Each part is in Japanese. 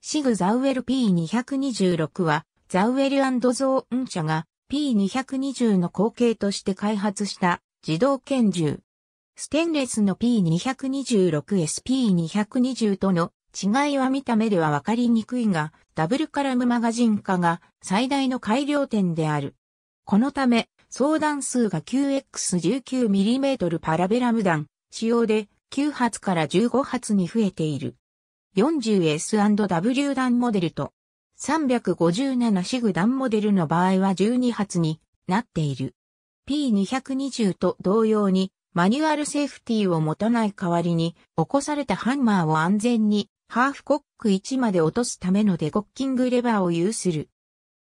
シグザウエル P226 は、ザウエルゾーン社が P220 の後継として開発した自動拳銃。ステンレスの P226SP220 との違いは見た目ではわかりにくいが、ダブルカラムマガジン化が最大の改良点である。このため、相談数が 9X19mm パラベラム弾、仕様で9発から15発に増えている。40S&W 弾モデルと357シグ弾モデルの場合は12発になっている。P220 と同様にマニュアルセーフティーを持たない代わりに起こされたハンマーを安全にハーフコック1まで落とすためのデコッキングレバーを有する。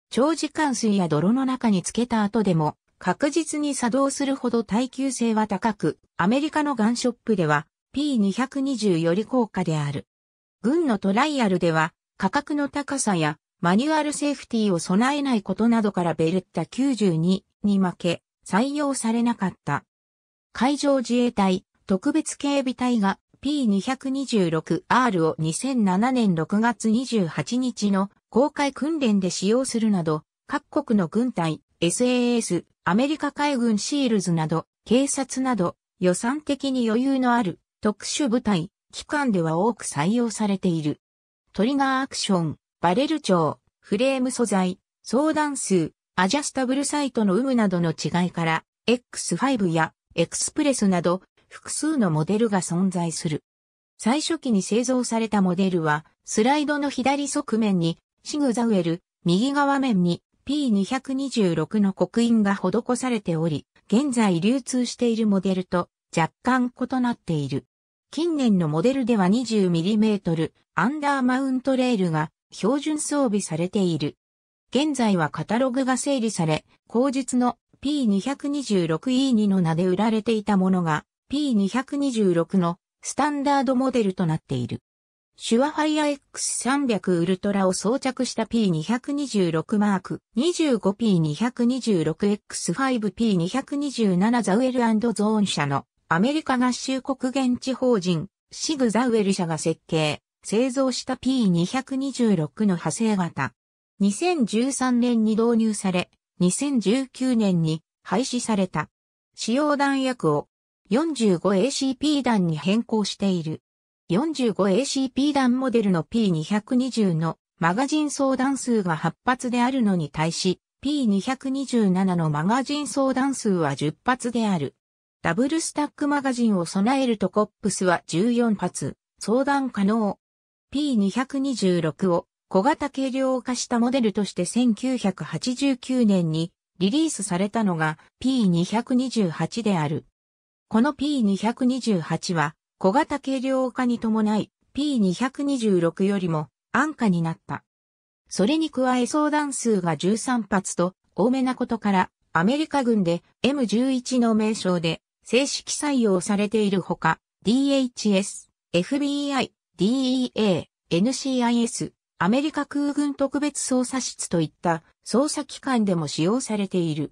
長時間水や泥の中につけた後でも確実に作動するほど耐久性は高く、アメリカのガンショップでは P220 より高価である。軍のトライアルでは、価格の高さやマニュアルセーフティを備えないことなどからベレッタ92に負け、採用されなかった。海上自衛隊特別警備隊が P226R を2007年6月28日の公開訓練で使用するなど、各国の軍隊、SAS、アメリカ海軍シールズなど、警察など、予算的に余裕のある特殊部隊、機関では多く採用されている。トリガーアクション、バレル調、フレーム素材、相談数、アジャスタブルサイトの有無などの違いから、X5 や X プレスなど複数のモデルが存在する。最初期に製造されたモデルは、スライドの左側面にシグザウェル、右側面に P226 の刻印が施されており、現在流通しているモデルと若干異なっている。近年のモデルでは 20mm アンダーマウントレールが標準装備されている。現在はカタログが整理され、後日の P226E2 の名で売られていたものが P226 のスタンダードモデルとなっている。シュアファイア X300 ウルトラを装着した P226 マーク 25P226X5P227 ザウェルゾーン社のアメリカ合衆国現地法人、シグザウェル社が設計、製造した P226 の派生型。2013年に導入され、2019年に廃止された。使用弾薬を 45ACP 弾に変更している。45ACP 弾モデルの P220 のマガジン相談数が8発であるのに対し、P227 のマガジン相談数は10発である。ダブルスタックマガジンを備えるとコップスは14発、相談可能。P226 を小型軽量化したモデルとして1989年にリリースされたのが P228 である。この P228 は小型軽量化に伴い P226 よりも安価になった。それに加え相談数が13発と多めなことからアメリカ軍で M11 の名称で正式採用されているほか、DHS、FBI、DEA、NCIS、アメリカ空軍特別捜査室といった捜査機関でも使用されている。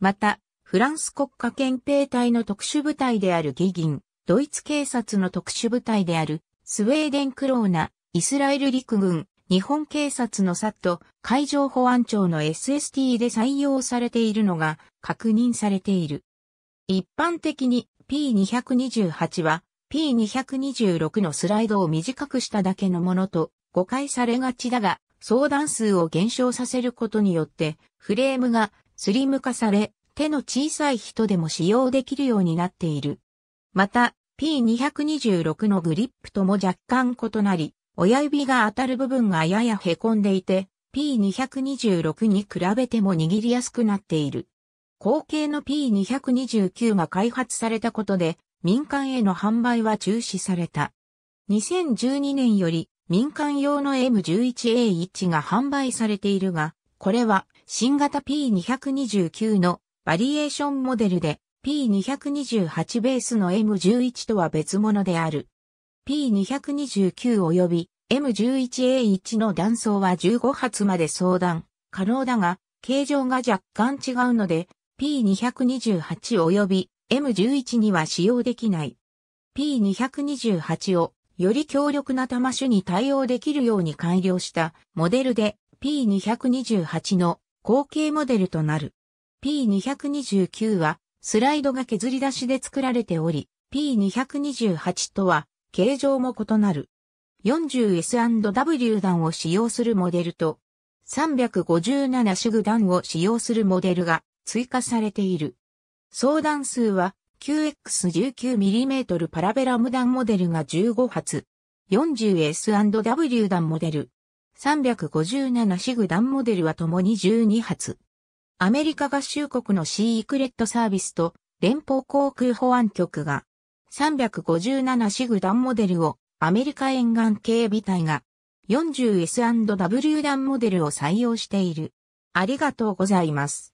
また、フランス国家憲兵隊の特殊部隊であるギギン、ドイツ警察の特殊部隊であるスウェーデンクローナ、イスラエル陸軍、日本警察の SAT、海上保安庁の SST で採用されているのが確認されている。一般的に P228 は P226 のスライドを短くしただけのものと誤解されがちだが、相談数を減少させることによってフレームがスリム化され、手の小さい人でも使用できるようになっている。また、P226 のグリップとも若干異なり、親指が当たる部分がやや凹んでいて、P226 に比べても握りやすくなっている。後継の P229 が開発されたことで、民間への販売は中止された。2012年より民間用の M11A1 が販売されているが、これは新型 P229 のバリエーションモデルで P228 ベースの M11 とは別物である。P229 及び M11A1 の断層は15発まで相談可能だが、形状が若干違うので P228 及び M11 には使用できない。P228 をより強力な弾種に対応できるように改良したモデルで P228 の後継モデルとなる。P229 はスライドが削り出しで作られており、P228 とは形状も異なる。40S&W 弾を使用するモデルと、357手具弾を使用するモデルが追加されている。相談数は 9X19mm パラベラム弾モデルが15発、40S&W 弾モデル、357シグ弾モデルは共に12発。アメリカ合衆国のシークレットサービスと連邦航空保安局が357シグ弾モデルをアメリカ沿岸警備隊が 40S&W 弾モデルを採用している。ありがとうございます。